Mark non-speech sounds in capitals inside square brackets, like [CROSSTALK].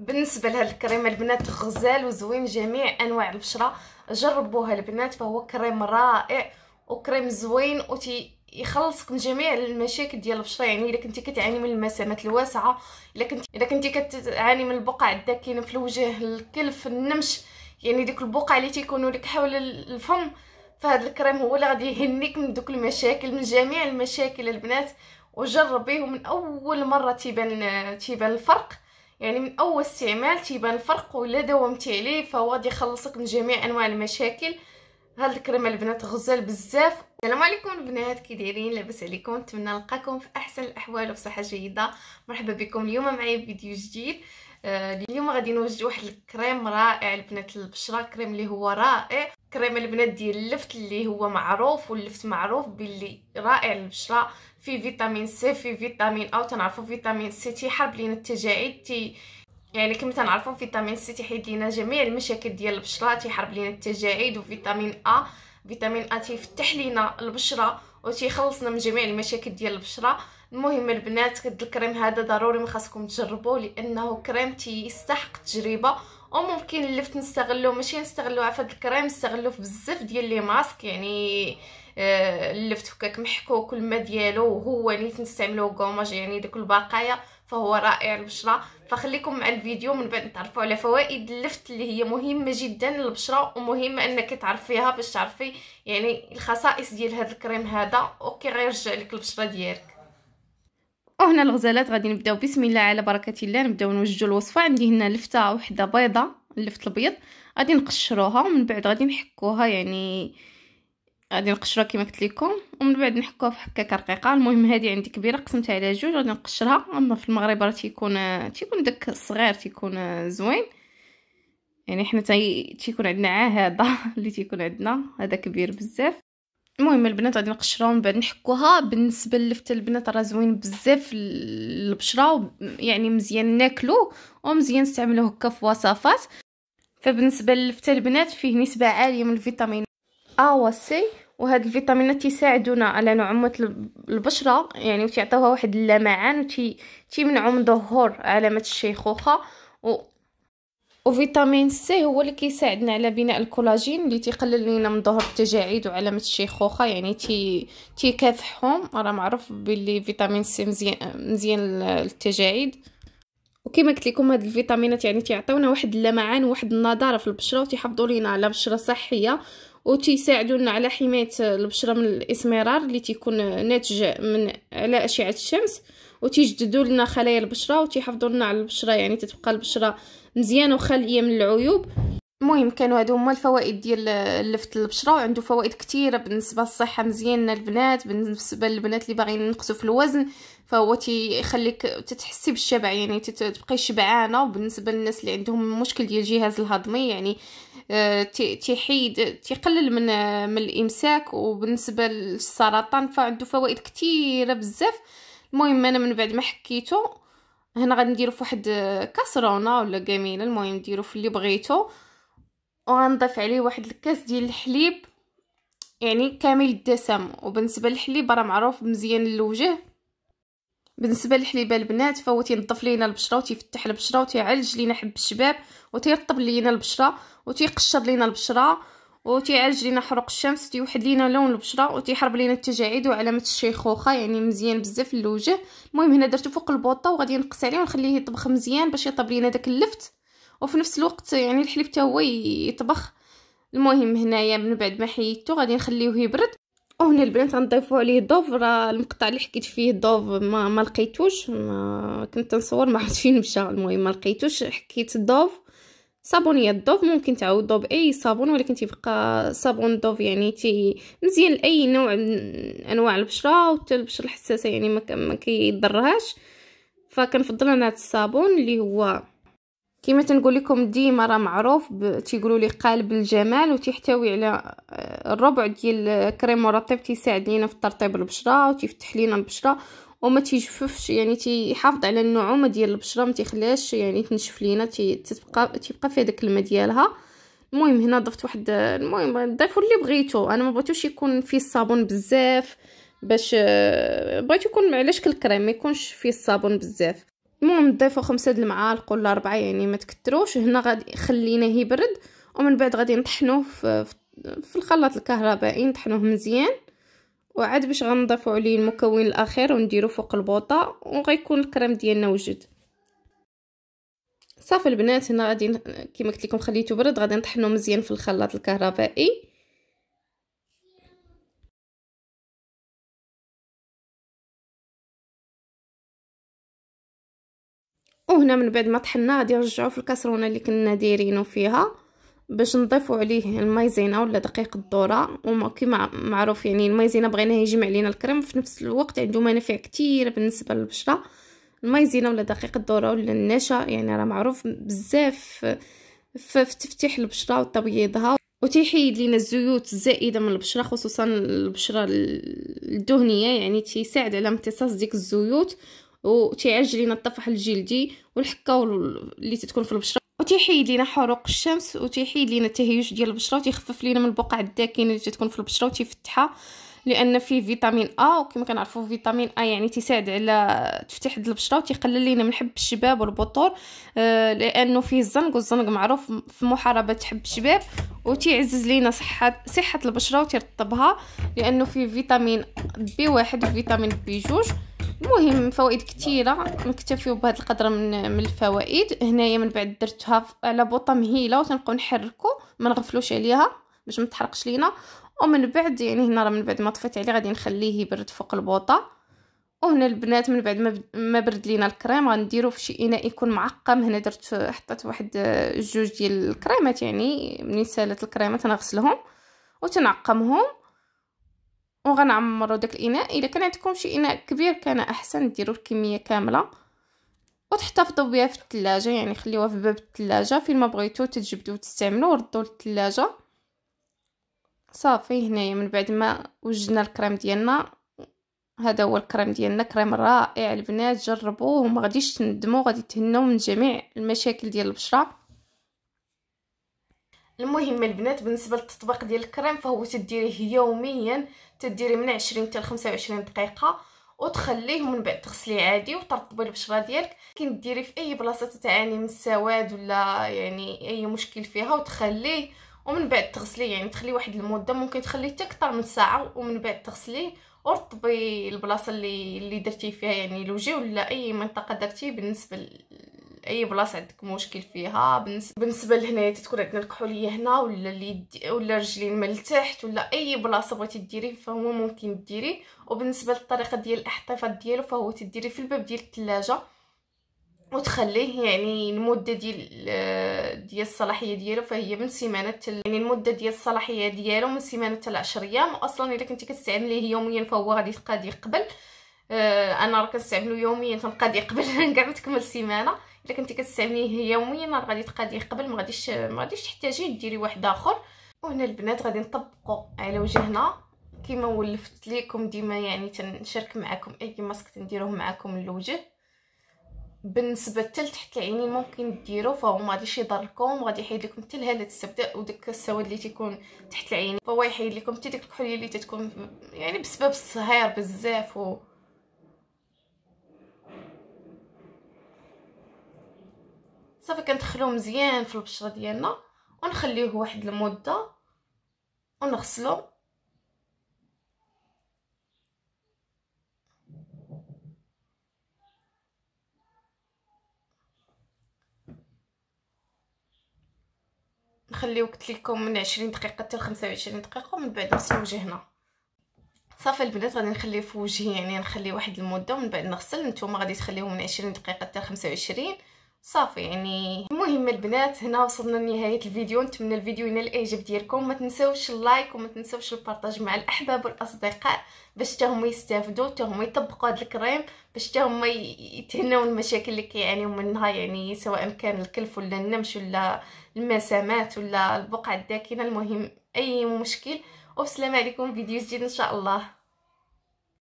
بالنسبه لهاد الكريمه البنات غزال وزوين جميع انواع البشره جربوها البنات فهو كريم رائع وكريم زوين وتي يخلصك من جميع المشاكل ديال البشره يعني الا كنتي كتعاني من المسامات الواسعه الا كنتي الا كنتي كتعاني من البقع الداكنه في الوجه الكلف النمش يعني ديك البقع اللي تيكونوا لك حول الفم فهاد الكريم هو اللي غادي يهنيك من دوك المشاكل من جميع المشاكل البنات وجربيه من اول مره تيبان تيبان الفرق يعني من اول استعمال تيبان الفرق ولا داومتي عليه فهو غادي يخلصك من جميع انواع المشاكل هاد الكريمه البنات غزال بزاف السلام عليكم البنات كي دايرين لاباس عليكم نتمنى نلقاكم في احسن الاحوال وفي صحه جيده مرحبا بكم اليوم معايا فيديو جديد آه، اليوم غادي نوجد واحد الكريم رائع البنات البشره كريم اللي هو رائع كريم البنات ديال اللفت اللي هو معروف واللفت معروف باللي رائع للبشره فيه فيتامين سي فيه فيتامين او تنعرفوا فيتامين سي تيحارب لينا التجاعيد تي يعني كما تنعرفوا فيتامين سي تيحيد لينا جميع المشاكل ديال البشره تيحارب لينا التجاعيد وفيتامين ا فيتامين ا تيفتح لينا البشره وتيخلصنا من جميع المشاكل ديال البشره المهم البنات هاد الكريم هذا ضروري ما خاصكم تجربوه لانه كريم تيستحق تجربه وممكن اللفت نستغلو ماشي نستغلو في هاد الكريم نستغلو في بزاف ديال لي ماسك يعني آه اللفت هكاك محكوك ما ديالو وهو نيت نستعملو كوماج يعني داك البقايا فهو رائع البشره فخليكم مع الفيديو من بعد تعرفوا على فوائد اللفت اللي هي مهمه جدا للبشره ومهمه انك تعرفيها باش تعرفي يعني الخصائص ديال هذا الكريم هذا وكيغير يرجع لك البشره ديالك وهنا الغزالات غادي نبداو بسم الله على بركه الله نبداو نوجدوا الوصفه عندي هنا لفته وحده بيضه اللفت البيض غادي نقشروها ومن بعد غادي نحكوها يعني غادي نقشرها كما قلت لكم ومن بعد نحكوها في حكاكه رقيقه المهم هذه عندي كبيره قسمتها على جوج غادي نقشرها اما في المغرب راه تيكون تيكون داك الصغير تيكون زوين يعني حنا تيكون عندنا عهاده [LAUGHS] اللي تيكون عندنا هذا كبير بزاف المهم البنات غادي نقشرهم من بعد نحكوها بالنسبه للفت البنات راه زوين بزاف البشره يعني مزيان ناكلو ومزيان نستعملوه هكا في وصفات فبالنسبه للفت البنات فيه نسبه عاليه من الفيتامين ا و سي وهاد الفيتامينات تساعدونا على نعومه البشره يعني وتعطيوها واحد اللمعان تي تيمنعوا من ظهور علامات الشيخوخه وفيتامين سي هو اللي كيساعدنا على بناء الكولاجين اللي تيقلل لينا من ظهور التجاعيد وعلامه الشيخوخه يعني تي تيكافحهم راه معروف باللي فيتامين سي مزيان مزيان للتجاعيد وكما قلت لكم هاد الفيتامينات يعني تيعطيونا واحد اللمعان وواحد النضاره في البشره وتيحافظوا لينا على بشره صحيه وتيساعدونا على حمايه البشره من الاسمرار اللي تيكون ناتج من على اشعه الشمس وتيجددوا لنا خلايا البشره وتيحافظوا لنا على البشره يعني تتبقى البشره مزيان وخاليه من العيوب المهم كانوا هادو هما الفوائد ديال اللفت البشره وعنده فوائد كثيره بالنسبه للصحه مزيان البنات بالنسبه للبنات اللي باغيين ينقصوا في الوزن فهو تيخليك تتحسي بالشبع يعني تبقاي شبعانه وبالنسبه للناس اللي عندهم مشكل ديال الجهاز الهضمي يعني آه، تيحيد تيقلل من من الامساك وبالنسبه للسرطان فعنده فوائد كثيره بزاف المهم انا من بعد ما حكيته هنا غادي نديرو فواحد آه، كاسرونه ولا كميله المهم نديرو في اللي بغيتو وغنضيف عليه واحد الكاس ديال الحليب يعني كامل الدسم وبالنسبه للحليب راه معروف مزيان للوجه بالنسبه للحليبه البنات فهو تينظف لينا البشره وتيفتح البشره وتيعالج لينا حب الشباب وتيرطب لينا البشره وتيقشر لينا البشره وتيعالج لينا حرق الشمس تيوحد لينا لون البشره وتيحرب لينا التجاعيد وعلامه الشيخوخه يعني مزيان بزاف للوجه المهم هنا درته فوق البوطه وغادي نقص عليه ونخليه يطبخ مزيان باش يطيب لينا داك اللفت وفي نفس الوقت يعني الحليب حتى هو يطبخ المهم هنايا من بعد ما حيدته غادي نخليه يبرد وهنا البنات غنضيفوا عليه الضوف راه المقطع اللي حكيت فيه الضوف ما, ما لقيتوش ما كنت نصور ما عرفت فين مشى المهم ما لقيتوش حكيت الضوف صابونيه الضوف ممكن تعوضو باي صابون ولكن تيبقى صابون دوف يعني تي مزيان لاي نوع من انواع البشره وحتى البشره الحساسه يعني ما كيضرهاش فكنفضل انا هذا الصابون اللي هو كما تنقول لكم ديما راه معروف تيقولوا لي قالب الجمال وتحتوي على آه، الربع ديال كريم مرطب تيساعد لينا في ترطيب البشره وتيفتح لينا البشره وما تيجففش يعني تيحافظ على النعومه ديال البشره ما تيخليهاش يعني تنشف لينا تتبقى تيبقى فيها داك الماء ديالها المهم هنا ضفت واحد المهم ضيفوا اللي بغيتو انا ما بغيتوش يكون فيه الصابون بزاف باش بغيت يكون على شكل كريم ما يكونش فيه الصابون بزاف المهم ضيفوا خمسة د المعالق ولا أربعة يعني ما تكتروش هنا غادي خليناه يبرد ومن بعد غادي نطحنوه في, في الخلاط الكهربائي نطحنوه مزيان وعاد باش غنضيفو عليه المكون الاخير ونديرو فوق البوطه وغيكون الكريم ديالنا وجد صافي البنات هنا غادي كما قلت لكم خليته برد غادي نطحنو مزيان في الخلاط الكهربائي وهنا من بعد ما طحنا غادي نرجعو في الكاسرونه اللي كنا دايرينو فيها باش نضيفوا عليه المايزينا ولا دقيق الذره كيما معروف يعني المايزينا بغينا يجمع لينا الكريم في نفس الوقت عنده منافع كثيره بالنسبه للبشره المايزينا ولا دقيق الذره ولا النشا يعني راه معروف بزاف في تفتيح البشره وتبييضها وتحيد لينا الزيوت الزائده من البشره خصوصا البشره الدهنيه يعني تيساعد على امتصاص ديك الزيوت وتيعالج لينا الطفح الجلدي والحكه اللي تتكون في البشره وتيحيد لينا حروق الشمس وتيحيد لينا التهيج ديال البشره وتيخفف لينا من البقع الداكنه اللي تتكون في البشره وتيفتحها لان فيه فيتامين ا وكما كنعرفوا فيتامين ا يعني تيساعد على تفتح البشره وتيقلل لينا من حب الشباب والبطور آه لانه فيه الزنق والزنق معروف في محاربه حب الشباب وتيعزز لينا صحه صحه البشره وترطبها لانه فيه فيتامين بي واحد وفيتامين بي جوج المهم فوائد كثيره نكتفيو بهذا القدر من من الفوائد هنايا من بعد درتها على بوطه مهيله وتنبقاو نحركو ما نغفلوش عليها باش ما تحرقش لينا ومن بعد يعني هنا راه من بعد ما طفيت عليه غادي نخليه يبرد فوق البوطه وهنا البنات من بعد ما برد لينا الكريم غنديرو في شي اناء يكون معقم هنا درت حطيت واحد جوج ديال الكريمات يعني منين سالت الكريمات تنغسلهم وتنعقمهم وغنعمروا داك الاناء الا كان عندكم شي اناء كبير كان احسن ديروا الكميه كامله وتحتفظوا بها في الثلاجه يعني خليوها في باب الثلاجه فين ما بغيتو تجبدوا وتستعملوا وردوا للثلاجه صافي هنايا من بعد ما وجدنا الكريم ديالنا هذا هو الكريم ديالنا كريم رائع البنات جربوه وما غاديش تندموا غادي تهنوا من جميع المشاكل ديال البشره المهم البنات بالنسبه للتطبيق ديال الكريم فهو تديريه يوميا تديري من 20 حتى 25 دقيقه وتخليه من بعد تغسليه عادي وترطبي البشره ديالك كي ديري في اي بلاصه تعاني من السواد ولا يعني اي مشكل فيها وتخليه ومن بعد تغسليه يعني تخلي واحد المده ممكن تخليه حتى اكثر من ساعه ومن بعد تغسليه ورطبي البلاصه اللي اللي درتي فيها يعني الوجه ولا اي منطقه درتي بالنسبه اي بلاصه عندك مشكل فيها بالنسبه لهنايا تكون عندنا الكحوليه هنا ولا اليد ولا رجلين من التحت ولا اي بلاصه بغيتي ديريه فهو ممكن ديريه وبالنسبه للطريقه ديال الاحتفاظ ديالو فهو تديري في الباب ديال الثلاجه وتخليه يعني المده ديال ديال الصلاحيه ديالو فهي من سيمانه تل... يعني المده ديال الصلاحيه ديالو من سيمانه حتى 10 ايام واصلا الا كنتي كتستعمليه يوميا فهو غادي غادي يقبل آه، انا راه كنستعملو يوميا تنقاد قبل [LAUGHS] كاع ما تكمل سيمانه الا كنتي كتستعمليه يوميا راه غادي تقاديه قبل ما غاديش ما غاديش تحتاجي ديري واحد اخر وهنا البنات غادي نطبقوا على وجهنا كما ولفت ليكم ديما يعني تنشارك معكم اي ماسك تنديروه معكم للوجه بالنسبه حتى لتحت العينين ممكن ديرو فهو ما غاديش يضركم غادي يحيد لكم حتى الهاله السوداء وداك السواد اللي تيكون تحت العينين فهو يحيد لكم حتى ديك الكحوليه اللي تتكون يعني بسبب الصهير بزاف و صافي كندخلوه مزيان في البشره ديالنا ونخليوه واحد المده ونغسلو نخليو قلت لكم من 20 دقيقه حتى ل 25 دقيقه ومن بعد نغسلو وجهنا صافي البنات غادي نخليه في وجهي يعني نخليه واحد المده ومن بعد نغسل نتوما غادي تخليوه من 20 دقيقه حتى ل 25 صافي يعني المهم البنات هنا وصلنا لنهايه الفيديو نتمنى الفيديو ينال الاعجاب ديالكم ما تنساوش اللايك وما تنساوش البارطاج مع الاحباب والاصدقاء باش حتى هما يستافدوا حتى هما يطبقوا هذا الكريم باش حتى هما يتهناو المشاكل اللي كيعانيو منها يعني سواء كان الكلف ولا النمش ولا المسامات ولا البقع الداكنه المهم اي مشكل وبسلام عليكم فيديو جديد ان شاء الله